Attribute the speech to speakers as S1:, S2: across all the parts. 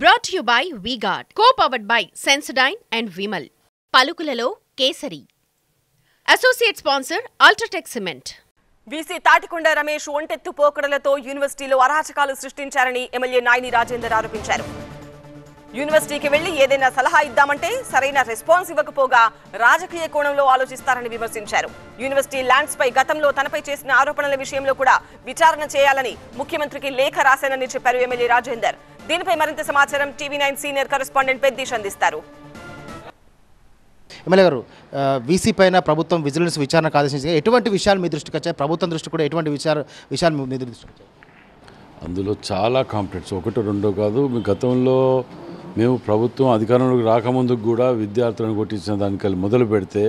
S1: brought you by V Guard co powered by Sensodyne and Vimal పలుకులలో Kesari associate sponsor UltraTech cement VC Tatikonda Ramesh ఒంటెత్తు పోకడలతో యూనివర్సిటీలో అరాచకాలు సృష్టించారని ఎమ్మెల్యే నాయని రాజేందర్ ఆరోపించారు యూనివర్సిటీకి వెళ్లి ఏదైనా సలహా ఇద్దామంటే సరైన రెస్పాన్స్ ఇవ్వకపోగా రాజకీయ కోణంలో ఆలోచిస్తారని విమర్శించారు యూనివర్సిటీ ల్యాండ్స్ పై గతంలో తనపై చేసిన ఆరోపణల విషయంలో కూడా విచారణ చేయాలని ముఖ్యమంత్రికి లేఖ రాశానని చెప్పారు ఎమ్మెల్యే రాజేందర్ దీనిపై మరింత సమాచారం TV nine senior correspondent Peddeesh అందిస్తారు
S2: ఎమ్మెల్యే గారు వీసీ పైన ప్రభుత్వం విజిలెన్స్ విచారణకు ఆదేశించగా ఎటువంటి విషయాలు మీ దృష్టికి వచ్చాయి ప్రభుత్వం దృష్టి కూడా ఎటువంటి విచార విషయాలు మీ దృష్టికి
S3: వచ్చాయి అందులో చాలా కాంప్లెక్స్ ఒకటి రెండో కాదు మీ గతంలో మేము ప్రభుత్వం అధికారంలోకి రాకముందుకు కూడా విద్యార్థులను కొట్టించిన దానికల్ మొదలు పెడితే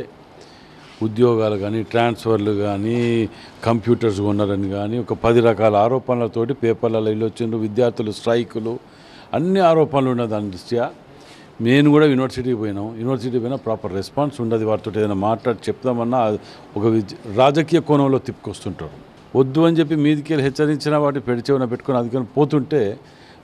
S3: ఉద్యోగాలు కానీ ట్రాన్స్ఫర్లు కానీ కంప్యూటర్స్ కొన్నారని కానీ ఒక పది రకాల ఆరోపణలతోటి పేపర్లలో వచ్చిండ్రు విద్యార్థులు స్ట్రైకులు అన్ని ఆరోపణలు ఉన్న దాని దృష్ట్యా నేను కూడా యూనివర్సిటీకి పోయినాం యూనివర్సిటీ పోయినా ప్రాపర్ రెస్పాన్స్ ఉండదు వారితో ఏదైనా మాట్లాడి చెప్దామన్నా ఒక రాజకీయ కోణంలో తిప్పుకొస్తుంటారు వద్దు అని చెప్పి మీదికి హెచ్చరించిన వాటి పెడిచేవన పెట్టుకుని అధికారం పోతుంటే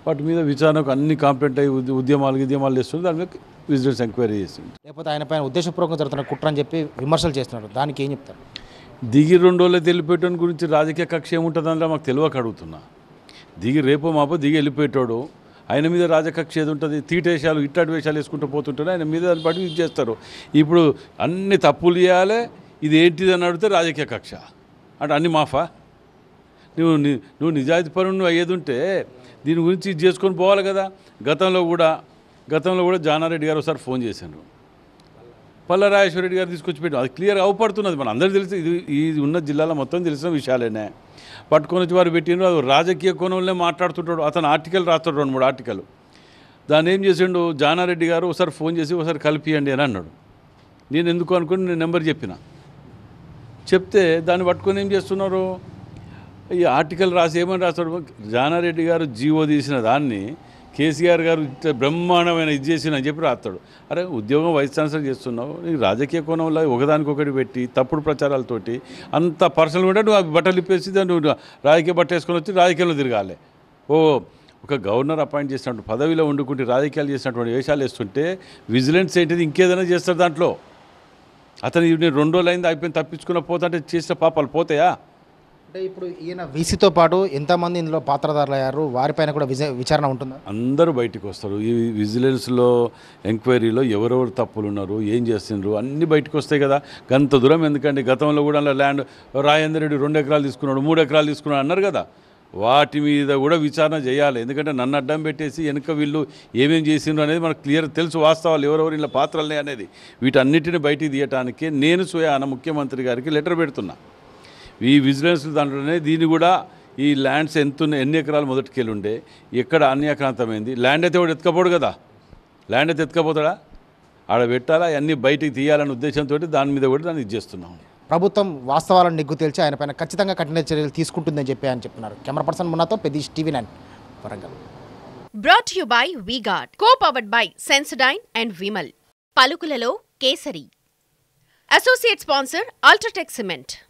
S3: వాటి మీద విచారణకు అన్ని కాంప్లైంట్ అయ్యి ఉద్యమాలు ఉద్యమాలు చేస్తున్నారు దాని మీద విజిలెన్స్ ఎంక్వైరీ చేసింది
S2: లేకపోతే ఆయన పైన ఉద్దేశపూర్వకంగా జరుగుతున్న
S3: కుట్ర అని చెప్పి విమర్శలు చేస్తున్నారు దానికి ఏం చెప్తారు దిగి రెండు రోజులు తెలిపేటోని గురించి రాజకీయ కక్ష ఏముంటుందంటే మాకు తెలివక అడుగుతున్నా దిగి రేపు మాపు దిగి వెళ్ళిపోయేటోడు ఆయన మీద రాజకక్ష ఏది ఉంటుంది తీటేశాలు ఇట్టాటి వేషాలు వేసుకుంటూ పోతుంటారు ఆయన మీద దాన్ని బట్టి ఇది చేస్తారు ఇప్పుడు అన్ని తప్పులు చేయాలి ఇది ఏంటిది అని అడిగితే రాజకీయ కక్ష అంటే అన్ని మాఫా నువ్వు నువ్వు నిజాయితీ పరుడు అయ్యేది ఉంటే దీని గురించి ఇది చేసుకొని పోవాలి కదా గతంలో కూడా గతంలో కూడా జానారెడ్డి గారు ఒకసారి ఫోన్ చేశాను పల్లరాజేశ్వరరెడ్డి గారు తీసుకొచ్చి పెట్టాం అది క్లియర్ అవుపడుతున్నది మన అందరూ తెలిసి ఇది ఈ ఉన్న జిల్లాలో మొత్తం తెలిసిన విషయాలేనే పట్టుకొని వచ్చి వారు పెట్టిండ్రు అది రాజకీయ కోణంలోనే మాట్లాడుతుంటాడు అతను ఆర్టికల్ రాస్తాడు రెండు మూడు ఆర్టికల్ దాన్ని ఏం చేసిండు జానారెడ్డి గారు ఒకసారి ఫోన్ చేసి ఒకసారి కలిపియండి అని అన్నాడు నేను ఎందుకు అనుకుని నేను నెంబర్ చెప్పిన చెప్తే దాన్ని పట్టుకొని ఏం చేస్తున్నారు ఈ ఆర్టికల్ రాసి ఏమని రాస్తాడు జానారెడ్డి గారు జీవో తీసిన దాన్ని కేసీఆర్ గారు బ్రహ్మాండమైన ఇది చేసిన అని చెప్పి రాస్తాడు అరే ఉద్యోగం వైస్ ఛాన్సలర్ చేస్తున్నావు నీకు రాజకీయ కోణంలో ఒకదానికొకటి పెట్టి తప్పుడు ప్రచారాలతోటి అంత పర్సనల్ కూడా నువ్వు బట్టలు ఇప్పేసి నువ్వు రాజకీయ బట్ట వేసుకొని వచ్చి రాజకీయంలో తిరగాలి ఓ ఒక గవర్నర్ అపాయింట్ చేసినట్టు పదవిలో వండుకుంటే రాజకీయాలు చేసినటువంటి వేషాలు వేస్తుంటే విజిలెన్స్ ఏంటిది ఇంకేదైనా చేస్తారు దాంట్లో అతను నేను రెండు రోజులు అయింది అయిపోయింది తప్పించుకున్న పోతుంటే చేసిన పాపాలు పోతాయా
S2: అంటే ఇప్పుడు ఈయన వీసీతో పాటు ఎంతమంది ఇందులో పాత్రధారులు అయ్యారు వారిపైన కూడా విచారణ ఉంటుందా
S3: అందరూ బయటకు వస్తారు ఈ విజిలెన్స్లో ఎంక్వైరీలో ఎవరెవరు తప్పులు ఉన్నారు ఏం చేస్తున్నారు అన్నీ బయటకు వస్తాయి కదా గంత దూరం ఎందుకంటే గతంలో కూడా ల్యాండ్ రాజేందర్ రెడ్డి రెండు ఎకరాలు తీసుకున్నాడు మూడు ఎకరాలు తీసుకున్నాడు అన్నారు కదా వాటి మీద కూడా విచారణ చేయాలి ఎందుకంటే నన్ను అడ్డం పెట్టేసి వెనుక వీళ్ళు ఏమేమి చేసిండ్రు అనేది మనకు క్లియర్ తెలుసు వాస్తవాలు ఎవరెవరు ఇలా పాత్రలనే అనేది వీటన్నిటిని బయటికి తీయటానికే నేను స్వయాన ముఖ్యమంత్రి గారికి లెటర్ పెడుతున్నాను ఈ విజిలెన్స్ దాంట్లోనే దీన్ని కూడా ఈ ల్యాండ్స్ ఎంత ఎన్ని ఎకరాలు మొదటికెళ్ళి ఉండే ఎక్కడ అన్ని అక్రాంతమైంది ల్యాండ్ అయితే వాడు ఎత్తుకపోడు కదా ల్యాండ్ అయితే ఎత్తుకపోతాడా ఆడ పెట్టాలా అన్నీ బయటికి తీయాలనే ఉద్దేశంతో దాని మీద కూడా దాన్ని ఇచ్చేస్తున్నాం
S2: ప్రభుత్వం వాస్తవాలను నిగ్గు తేల్చి ఆయన పైన ఖచ్చితంగా కఠిన చర్యలు తీసుకుంటుందని చెప్పి ఆయన చెప్తున్నారు కెమెరా పర్సన్ మున్నాతో Peddeesh TV nine Warangal
S1: brought you by V Guard co powered by Sensodyne and Vimal పలుకులలో Kesari associate sponsor UltraTech cement